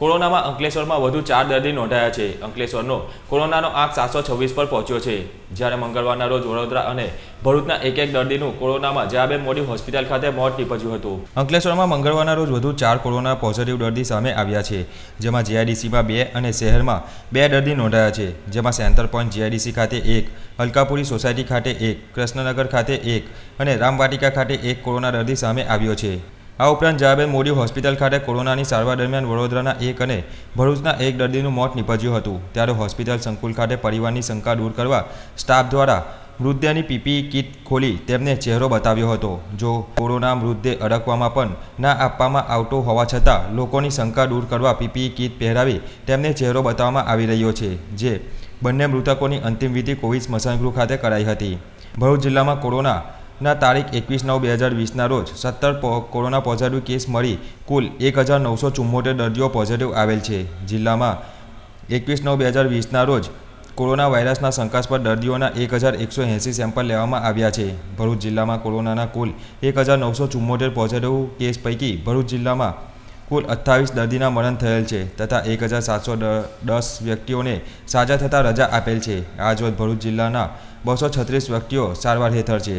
કોરોનામાં અંકલેશ્વરમાં વધુ ચાર દર્દી નોંધાયા છે અંકલેશ્વરનો કોરોનાનો આંક સાતસો છવ્વીસ પર પહોંચ્યો છે જ્યારે મંગળવારના રોજ વડોદરા અને ભરૂચના એક એક દર્દીનું કોરોનામાં જાબે મોડી હોસ્પિટલ ખાતે મોત નીપજ્યું હતું અંકલેશ્વરમાં મંગળવારના રોજ વધુ ચાર કોરોના પોઝિટિવ દર્દી સામે આવ્યા છે જેમાં જીઆઈડીસીમાં બે અને શહેરમાં બે દર્દી નોંધાયા છે જેમાં સેન્ટર પોઈન્ટ જીઆઈડીસી ખાતે એક અલકાપુરી સોસાયટી ખાતે એક કૃષ્ણનગર ખાતે એક અને રામવાટિકા ખાતે એક કોરોના દર્દી સામે આવ્યો છે આ ઉપરાંત જયાબેન મોદી હોસ્પિટલ ખાતે કોરોનાની સારવાર દરમિયાન વડોદરાના એક અને ભરૂચના એક દર્દીનું મોત નીપજ્યું હતું ત્યારે હોસ્પિટલ સંકુલ ખાતે પરિવારની શંકા દૂર કરવા સ્ટાફ દ્વારા મૃતદેહની પીપી કીટ ખોલી તેમને ચહેરો બતાવ્યો હતો જો કોરોના મૃતદેહ અડકવામાં પણ ના આપવામાં આવતો હોવા છતાં લોકોની શંકા દૂર કરવા પીપી કીટ પહેરાવી તેમને ચહેરો બતાવવામાં આવી રહ્યો છે જે બંને મૃતકોની અંતિમ વિધિ કોવિડ સ્મશાનગૃહ ખાતે કરાઈ હતી ભરૂચ જિલ્લામાં કોરોના ના તારીખ એકવીસ નવ બે હજાર વીસના રોજ સત્તર કોરોના પોઝિટિવ કેસ મળી કુલ એક હજાર નવસો ચુમ્મોતેર દર્દીઓ પોઝિટિવ આવેલ છે જિલ્લામાં એકવીસ નવ બે હજાર વીસના રોજ કોરોના વાયરસના શંકાસ્પદ દર્દીઓના એક હજાર એકસો એંસી સેમ્પલ લેવામાં આવ્યા છે ભરૂચ જિલ્લામાં કોરોનાના કુલ એક હજાર નવસો ચુમ્મોતેર પોઝિટિવ કેસ પૈકી ભરૂચ જિલ્લામાં કુલ અઠ્ઠાવીસ દર્દીના મરણ થયેલ છે તથા એક હજાર સાતસો દસ વ્યક્તિઓને સાજા થતાં રજા આપેલ છે આ રોજ ભરૂચ જિલ્લાના બસો છત્રીસ વ્યક્તિઓ સારવાર હેઠળ છે